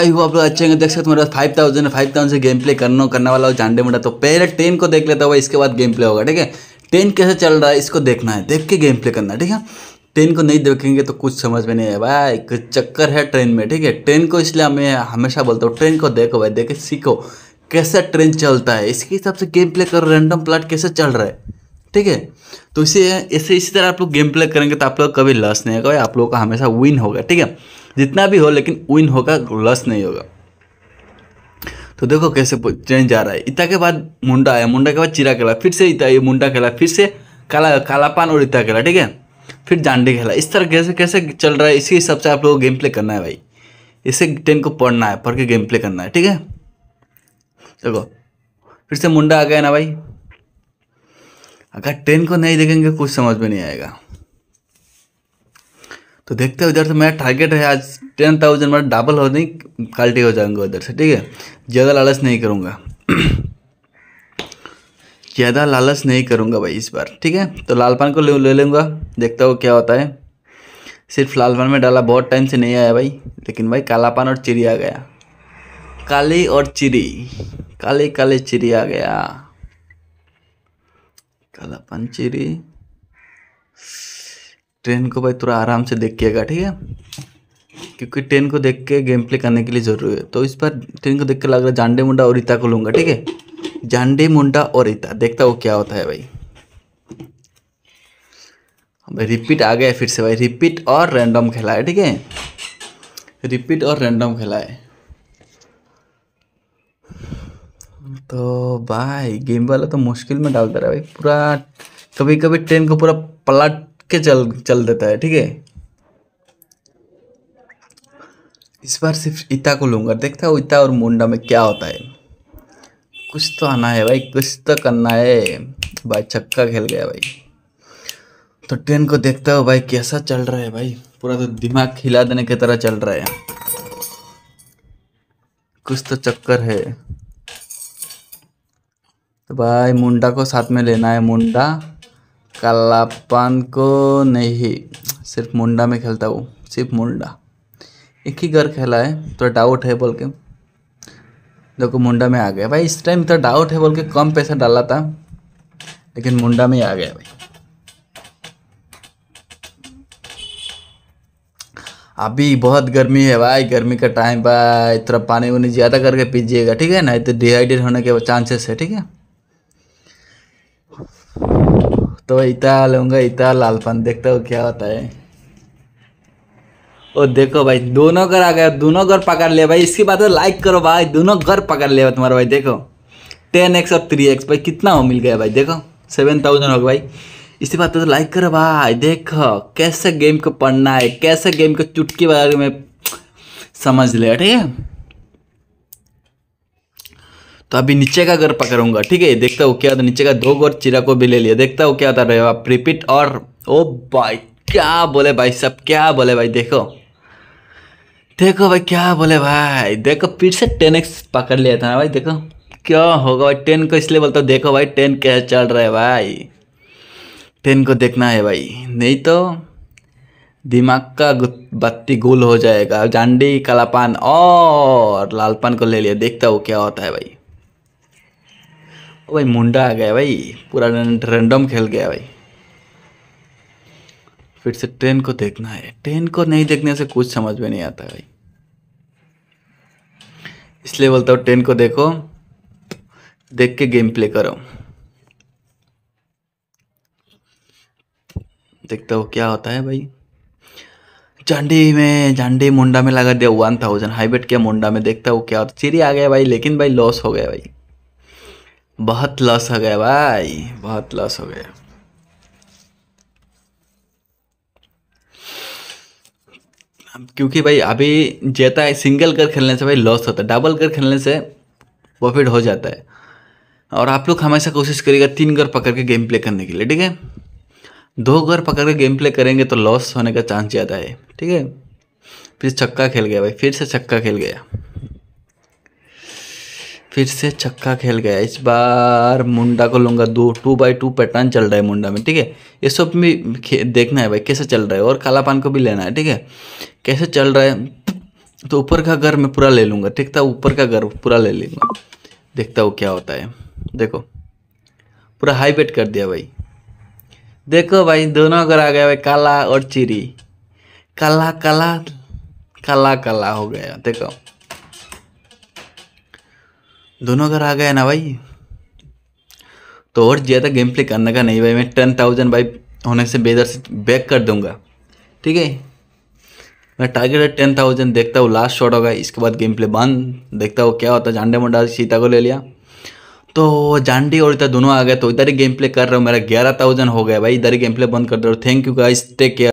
अभी आप लोग अच्छे देख सकते मेरे पास फाइव थाउजेंड फाइव थाउजेंड से गेम प्ले करना करने वाला हो जानडे मुंडा तो पहले टेन को देख लेता हुआ इसके बाद गेम प्ले होगा ठीक है टेन कैसे चल रहा है इसको देखना है देख के गेम प्ले करना है ठीक है ट्रेन को नहीं देखेंगे तो कुछ समझ में नहीं है भाई एक चक्कर है ट्रेन में ठीक है ट्रेन को इसलिए मैं हमेशा बोलता हूँ ट्रेन को देखो भाई देखे सीखो कैसा ट्रेन चलता है इसके हिसाब से गेम प्ले करो रैंडम प्लाट कैसे चल रहा है ठीक है तो इसे ऐसे इसी तरह आप लोग गेम प्ले करेंगे तो आप लोग कभी लॉस नहीं होगा आप लोगों का हमेशा विन होगा ठीक है जितना भी हो लेकिन विन होगा लॉस नहीं होगा तो देखो कैसे ट्रेन जा रहा है इता के बाद मुंडा आया मुंडा के बाद चिरा खेला फिर से इता ये मुंडा खेला फिर से काला कालापान और इता खेला ठीक है फिर जानडी खेला इस तरह कैसे कैसे चल रहा है इसी हिसाब से आप लोगों को गेम प्ले करना है भाई इसे ट्रेन को पढ़ना है पढ़ के गेम प्ले करना है ठीक है देखो फिर से मुंडा आ गया ना भाई अगर ट्रेन को नहीं देखेंगे कुछ समझ में नहीं आएगा तो देखते हो उधर से मेरा टारगेट है आज टेन थाउजेंड मेरा डबल हो नहीं कल्टी हो जाऊंगा उधर से ठीक है ज़्यादा लालच नहीं करूँगा ज़्यादा लालच नहीं करूँगा भाई इस बार ठीक है तो लाल पान को ले ले लूँगा देखता हूँ क्या होता है सिर्फ लाल पान में डाला बहुत टाइम से नहीं आया भाई लेकिन भाई काला पान और चिड़ी आ गया काली और चिड़ी काली काली चिड़ी आ गया काला पंचेरी ट्रेन को भाई थोड़ा आराम से देखिएगा ठीक है क्योंकि ट्रेन को देख के गेम प्ले करने के लिए ज़रूरी है तो इस बार ट्रेन को देख के लग रहा है जानडे मुंडा और रीता को लूंगा ठीक है जांडे मुंडा और रीता देखता वो क्या होता है भाई भाई रिपीट आ गया फिर से भाई रिपीट और रैंडम खेला है ठीक है रिपीट और रैंडम खेला है तो भाई गेम वाला तो मुश्किल में डाल दे रहा है भाई पूरा कभी कभी ट्रेन को पूरा पलट के चल चल देता है ठीक है इस बार सिर्फ इता को लूंगा देखता हूँ इता और मुंडा में क्या होता है कुछ तो आना है भाई कुछ तो करना है भाई छक्का खेल गया भाई तो ट्रेन को देखता हूँ भाई कैसा चल रहा है भाई पूरा तो दिमाग खिला देने की तरह चल रहा है कुछ तो चक्कर है तो भाई मुंडा को साथ में लेना है मुंडा कलापान को नहीं सिर्फ मुंडा में खेलता वो सिर्फ मुंडा एक ही घर खेला है तो डाउट है बोल के देखो मुंडा में आ गया भाई इस टाइम तो डाउट है बोल के कम पैसा डाला था लेकिन मुंडा में आ गया भाई अभी बहुत गर्मी है भाई गर्मी का टाइम भाई इतना पानी वानी ज़्यादा करके पीजिएगा ठीक है ना तो डिहाइड्रेट होने के चांसेस है ठीक है तो इतना लूँगा इतना लालपन देखता हूँ क्या होता है ओ देखो भाई दोनों घर आ गए दोनों घर पकड़ लिया भाई इसकी बात तो है लाइक करो भाई दोनों घर पकड़ लिया तुम्हारा भाई देखो टेन एक्स और थ्री एक्स भाई कितना हो मिल गया भाई देखो सेवन थाउजेंड हो गया भाई इसके बाद तो लाइक करो भाई देखो कैसे गेम को पढ़ना है कैसे गेम को चुटकी वगैरह में समझ लिया ठीक है तो अभी नीचे का घर पकड़ूंगा ठीक है देखता हूँ क्या नीचे का दो घर चिरा को भी ले लिया देखता हूँ क्या होता रहे आप रिपीट और ओ भाई क्या बोले भाई सब क्या बोले भाई देखो देखो भाई क्या बोले भाई देखो फिर से टेन एक्स पकड़ लिया था ना भाई देखो क्या होगा भाई टेन को इसलिए बोलता हूँ देखो भाई टेन कैसे चल रहा है भाई टेन को देखना है भाई नहीं तो दिमाग का बत्ती गुल हो जाएगा जांडी कालापान और लालपान को ले लिया देखता हूँ क्या होता है भाई भाई मुंडा आ गया भाई पूरा रेंडम खेल गया भाई फिर से ट्रेन को देखना है ट्रेन को नहीं देखने से कुछ समझ में नहीं आता भाई इसलिए बोलता हूँ ट्रेन को देखो देख के गेम प्ले करो देखता हूँ क्या होता है भाई झंडी में झंडी मुंडा में लगा दिया वन थाउजेंड हाईबेट किया मुंडा में देखता हूँ क्या चिरी आ गया भाई लेकिन भाई लॉस हो गया भाई बहुत लॉस हो गया भाई बहुत लॉस हो गया क्योंकि भाई अभी जैता है सिंगल कर खेलने से भाई लॉस होता है डबल कर खेलने से प्रॉफिट हो जाता है और आप लोग हमेशा कोशिश करिएगा तीन घर पकड़ के गेम प्ले करने के लिए ठीक है दो घर पकड़ के गेम प्ले करेंगे तो लॉस होने का चांस ज़्यादा है ठीक है फिर छक्का खेल गया भाई फिर से छक्का खेल गया फिर से छक्का खेल गया इस बार मुंडा को लूंगा दो टू बाई टू पैटर्न चल रहा है मुंडा में ठीक है ये सब भी देखना है भाई कैसे चल रहा है और काला पान को भी लेना है ठीक है कैसे चल रहा है तो ऊपर का घर मैं पूरा ले लूँगा ठीक था ऊपर का घर पूरा ले लूँगा देखता हूँ क्या होता है देखो पूरा हाई बेट कर दिया भाई देखो भाई दोनों घर आ गया भाई काला और चिरी काला काला काला काला हो गया देखो दोनों घर आ गए ना भाई तो और ज़्यादा गेम प्ले करने का नहीं भाई मैं टेन थाउजेंड भाई होने से बेदर से बैक कर दूंगा ठीक है मैं टारगेट है टेन थाउजेंड देखता हूँ लास्ट शॉट होगा इसके बाद गेम प्ले बंद देखता हूँ क्या होता है मुंडा सीता को ले लिया तो जांडी और इधर दोनों आ गए तो इधर ही गेम प्ले कर रहा हूँ मेरा ग्यारह थाउजेंड हो गया भाई इधर ही गेम प्ले बंद कर दे रहा हूँ thank you guys take care